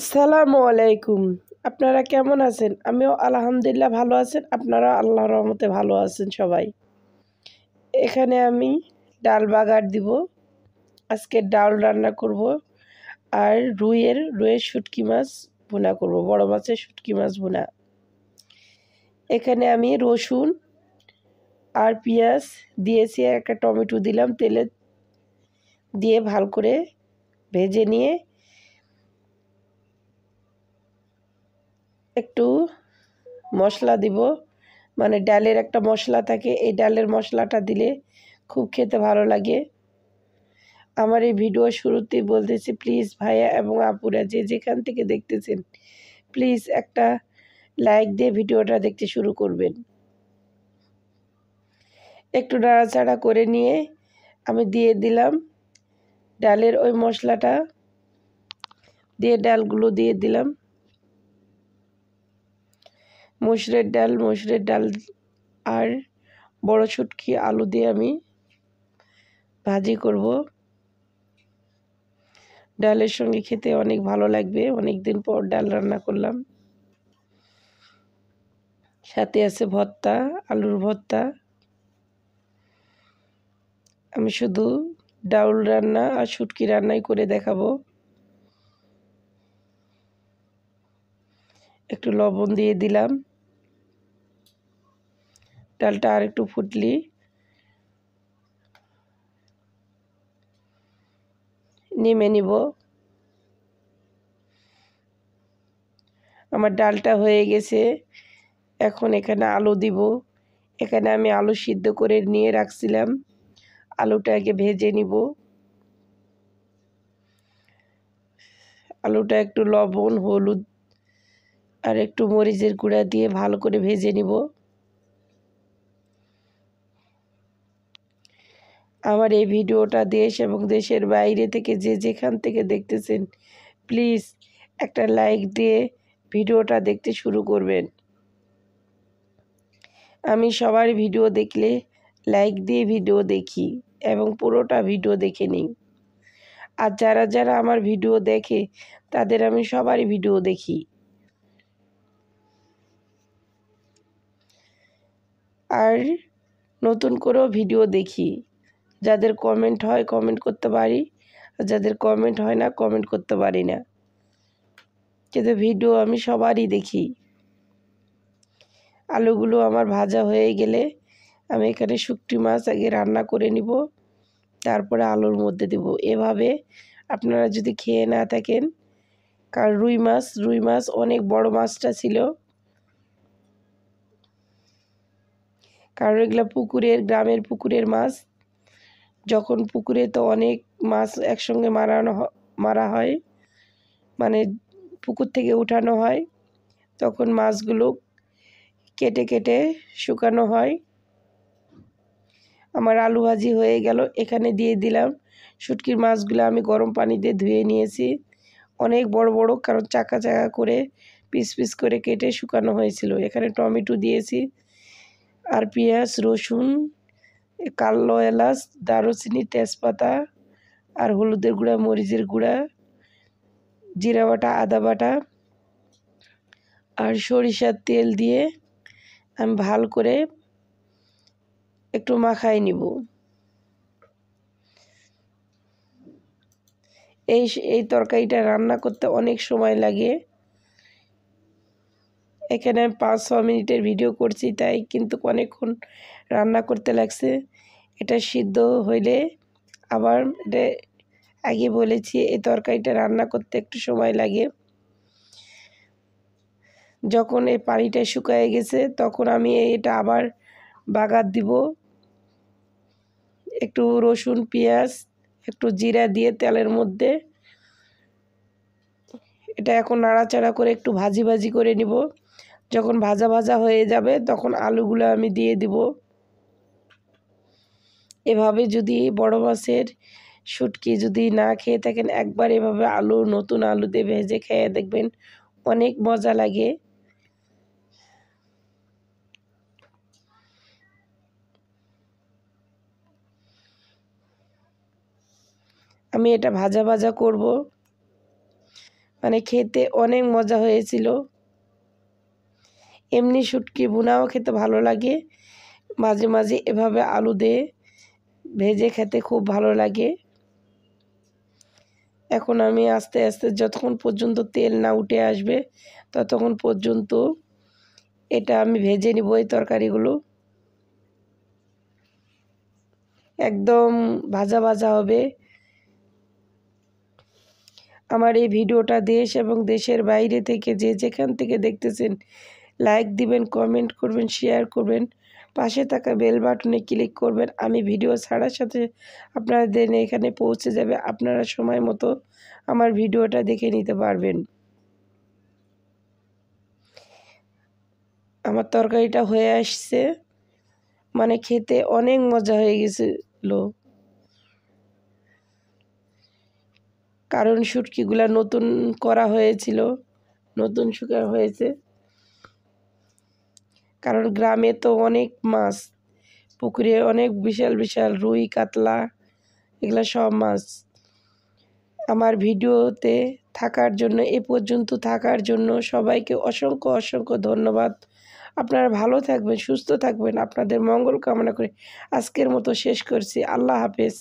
আসসালামু আলাইকুম আপনারা কেমন আছেন আমিও আলহামদুলিল্লাহ ভালো আছেন আপনারা আল্লাহ রহমতে ভালো আছেন সবাই এখানে আমি ডাল বাগার দিব আজকে ডাল রান্না করব আর রুইয়ের রুইয়ের শুটকি মাছ বোনা করব বড় মাছের শুটকি মাছ বোনা এখানে আমি রসুন আর পেঁয়াজ দিয়েছি একটা টমেটো দিলাম তেলে দিয়ে ভাল করে ভেজে নিয়ে একটু মশলা দিব মানে ডালের একটা মশলা থাকে এই ডালের মশলাটা দিলে খুব খেতে ভালো লাগে আমার এই ভিডিও শুরুতেই বলতেছি প্লিজ ভাইয়া এবং আপুরা যে যেখান থেকে দেখতেছেন প্লিজ একটা লাইক দিয়ে ভিডিওটা দেখতে শুরু করবেন একটু নাড়াচাড়া করে নিয়ে আমি দিয়ে দিলাম ডালের ওই মশলাটা দিয়ে ডালগুলো দিয়ে দিলাম মসুরের ডাল মসুরের ডাল আর বড় শুটকি আলু দিয়ে আমি ভাজি করব ডালের সঙ্গে খেতে অনেক ভালো লাগবে অনেক দিন পর ডাল রান্না করলাম সাথে আছে ভর্তা আলুর ভর্তা আমি শুধু ডাউল রান্না আর ছুটকি রান্নাই করে দেখাবো একটু লবণ দিয়ে দিলাম ডালটা আর একটু ফুটলি নেমে নিব আমার ডালটা হয়ে গেছে এখন এখানে আলু দিব এখানে আমি আলু সিদ্ধ করে নিয়ে রাখছিলাম আলুটাকে ভেজে নিব আলুটা একটু লবণ হলুদ আর একটু মরিচের গুঁড়া দিয়ে ভালো করে ভেজে নিব আমার এই ভিডিওটা দেশ এবং দেশের বাইরে থেকে যে যেখান থেকে দেখতেছেন প্লিজ একটা লাইক দিয়ে ভিডিওটা দেখতে শুরু করবেন আমি সবার ভিডিও দেখলে লাইক দিয়ে ভিডিও দেখি এবং পুরোটা ভিডিও দেখে নিই আর যারা যারা আমার ভিডিও দেখে তাদের আমি সবারই ভিডিও দেখি আর নতুন করেও ভিডিও দেখি যাদের কমেন্ট হয় কমেন্ট করতে পারি আর যাদের কমেন্ট হয় না কমেন্ট করতে পারি না কিন্তু ভিডিও আমি সবারই দেখি আলুগুলো আমার ভাজা হয়ে গেলে আমি এখানে শুকটি মাছ আগে রান্না করে নিব তারপরে আলুর মধ্যে দেব এভাবে আপনারা যদি খেয়ে না থাকেন কারণ রুই মাছ রুই মাছ অনেক বড় মাছটা ছিল কারণ এগুলো পুকুরের গ্রামের পুকুরের মাছ যখন পুকুরে তো অনেক মাছ একসঙ্গে মারানো মারা হয় মানে পুকুর থেকে উঠানো হয় তখন মাছগুলো কেটে কেটে শুকানো হয় আমার আলু ভাজি হয়ে গেল এখানে দিয়ে দিলাম শুটকির মাছগুলো আমি গরম পানিতে ধুয়ে নিয়েছি অনেক বড় বড় কারণ চাকা চাকা করে পিস পিস করে কেটে শুকানো হয়েছিল এখানে টমেটো দিয়েছি আর পেঁয়াজ রসুন কালো এলাচ দারুচিনি তেজপাতা আর হলুদের গুঁড়া মরিচের গুঁড়া জিরা বাটা আদা বাটা আর সরিষার তেল দিয়ে আমি ভাল করে একটু মাখাই নিব এই এই তরকারিটা রান্না করতে অনেক সময় লাগে এখানে আমি পাঁচ ছ মিনিটের ভিডিও করছি তাই কিন্তু অনেকক্ষণ রান্না করতে লাগছে এটা সিদ্ধ হইলে আবার এটা আগে বলেছি এই তরকারিটা রান্না করতে একটু সময় লাগে যখন এই পানিটা শুকায় গেছে তখন আমি এটা আবার বাগার দিব একটু রসুন পেঁয়াজ একটু জিরা দিয়ে তেলের মধ্যে এটা এখন নাড়াচাড়া করে একটু ভাজি ভাজি করে নিব যখন ভাজা ভাজা হয়ে যাবে তখন আলুগুলো আমি দিয়ে দিব এভাবে যদি বড় মাছের শুটকি যদি না খেয়ে থাকেন একবার এভাবে আলু নতুন আলু দিয়ে ভেজে খেয়ে দেখবেন অনেক মজা লাগে আমি এটা ভাজা ভাজা করব মানে খেতে অনেক মজা হয়েছিল এমনি শুটকি বোনাও খেতে ভালো লাগে মাঝে মাঝে এভাবে আলু দিয়ে ভেজে খেতে খুব ভালো লাগে এখন আমি আস্তে আস্তে যতক্ষণ পর্যন্ত তেল না উঠে আসবে ততক্ষণ পর্যন্ত এটা আমি ভেজে নিব এই তরকারিগুলো একদম ভাজা ভাজা হবে আমার এই ভিডিওটা দেশ এবং দেশের বাইরে থেকে যে যেখান থেকে দেখতেছেন লাইক দিবেন কমেন্ট করবেন শেয়ার করবেন পাশে থাকা বেল বাটনে ক্লিক করবেন আমি ভিডিও ছাড়ার সাথে আপনাদের এখানে পৌঁছে যাবে আপনারা সময় মতো আমার ভিডিওটা দেখে নিতে পারবেন আমার তরকারিটা হয়ে আসছে মানে খেতে অনেক মজা হয়ে গেছিলো কারণ শুটকিগুলা নতুন করা হয়েছিল নতুন শুকা হয়েছে কারণ গ্রামে তো অনেক মাছ পুকুরে অনেক বিশাল বিশাল রুই কাতলা এগুলো সব মাছ আমার ভিডিওতে থাকার জন্য এ পর্যন্ত থাকার জন্য সবাইকে অসংখ্য অসংখ্য ধন্যবাদ আপনারা ভালো থাকবেন সুস্থ থাকবেন আপনাদের মঙ্গল কামনা করে আজকের মতো শেষ করছি আল্লাহ হাফেজ